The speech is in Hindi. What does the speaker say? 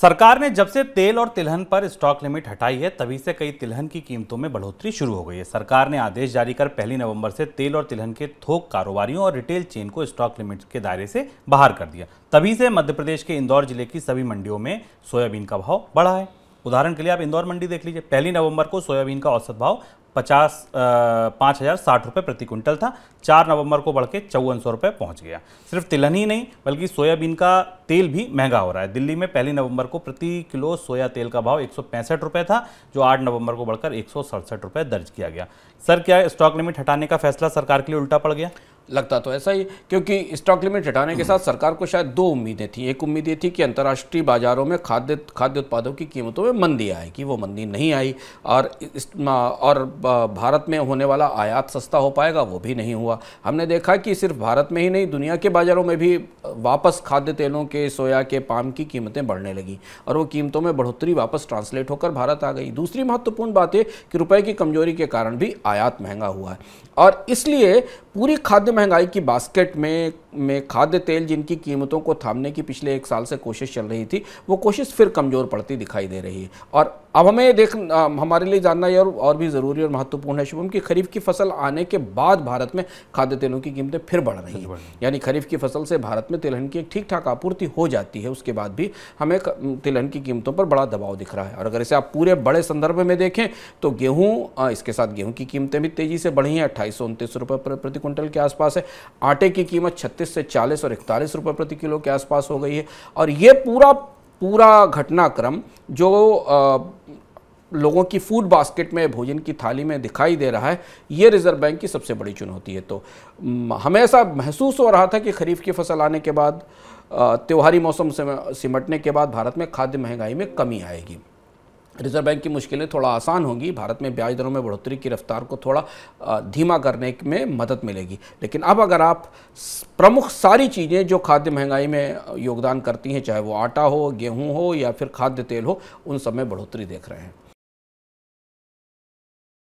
सरकार ने जब से तेल और तिलहन पर स्टॉक लिमिट हटाई है तभी से कई तिलहन की कीमतों में बढ़ोतरी शुरू हो गई है सरकार ने आदेश जारी कर पहली नवंबर से तेल और तिलहन के थोक कारोबारियों और रिटेल चेन को स्टॉक लिमिट के दायरे से बाहर कर दिया तभी से मध्य प्रदेश के इंदौर जिले की सभी मंडियों में सोयाबीन का भाव बढ़ा है उदाहरण के लिए आप इंदौर मंडी देख लीजिए पहली नवंबर को सोयाबीन का औसत भाव पचास पाँच हज़ार साठ रुपये प्रति क्विंटल था चार नवंबर को बढ़ के चौवन सौ रुपये पहुँच गया सिर्फ तिलहन ही नहीं बल्कि सोयाबीन का तेल भी महंगा हो रहा है दिल्ली में पहली नवंबर को प्रति किलो सोया तेल का भाव एक सौ पैंसठ रुपये था जो आठ नवंबर को बढ़कर एक सौ सड़सठ रुपये दर्ज किया गया सर क्या स्टॉक लिमिट हटाने का फैसला सरकार के लिए उल्टा पड़ गया लगता तो ऐसा ही क्योंकि स्टॉक लिमिट हटाने के साथ सरकार को शायद दो उम्मीदें थी एक उम्मीद ये थी कि अंतर्राष्ट्रीय बाजारों में खाद्य खाद्य उत्पादों की कीमतों में मंदी आएगी वो मंदी नहीं आई और इस, और भारत में होने वाला आयात सस्ता हो पाएगा वो भी नहीं हुआ हमने देखा कि सिर्फ भारत में ही नहीं दुनिया के बाज़ारों में भी वापस खाद्य तेलों के सोया के पाम की कीमतें बढ़ने लगी और वो कीमतों में बढ़ोतरी वापस ट्रांसलेट होकर भारत आ गई दूसरी महत्वपूर्ण बात है कि रुपये की कमजोरी के कारण भी आयात महंगा हुआ है और इसलिए पूरी खाद्य महंगाई की बास्केट में में खाद्य तेल जिनकी कीमतों को थामने की पिछले एक साल से कोशिश चल रही थी वो कोशिश फिर कमज़ोर पड़ती दिखाई दे रही है और अब हमें देख हमारे लिए जानना यह और भी ज़रूरी और महत्वपूर्ण है शुभम कि खरीफ की फसल आने के बाद भारत में खाद्य तेलों की कीमतें फिर बढ़ रही हैं यानी खरीफ की फसल से भारत में तिलहन की एक ठीक ठाक आपूर्ति हो जाती है उसके बाद भी हमें तिलहन की कीमतों पर बड़ा दबाव दिख रहा है और अगर इसे आप पूरे बड़े संदर्भ में देखें तो गेहूँ इसके साथ गेहूँ की कीमतें भी तेज़ी से बढ़ी हैं अट्ठाईस सौ उनतीस रुपये प्रति क्विंटल के आसपास है आटे की कीमत छत्तीस इकतीस से चालीस और इकतालीस रुपये प्रति किलो के आसपास हो गई है और ये पूरा पूरा घटनाक्रम जो आ, लोगों की फूड बास्केट में भोजन की थाली में दिखाई दे रहा है ये रिजर्व बैंक की सबसे बड़ी चुनौती है तो हमें ऐसा महसूस हो रहा था कि खरीफ की फसल आने के बाद त्योहारी मौसम से सिमटने के बाद भारत में खाद्य महंगाई में कमी आएगी रिजर्व बैंक की मुश्किलें थोड़ा आसान होंगी भारत में ब्याज दरों में बढ़ोतरी की रफ्तार को थोड़ा धीमा करने में मदद मिलेगी लेकिन अब अगर आप प्रमुख सारी चीज़ें जो खाद्य महंगाई में योगदान करती हैं चाहे वो आटा हो गेहूं हो या फिर खाद्य तेल हो उन सब में बढ़ोतरी देख रहे हैं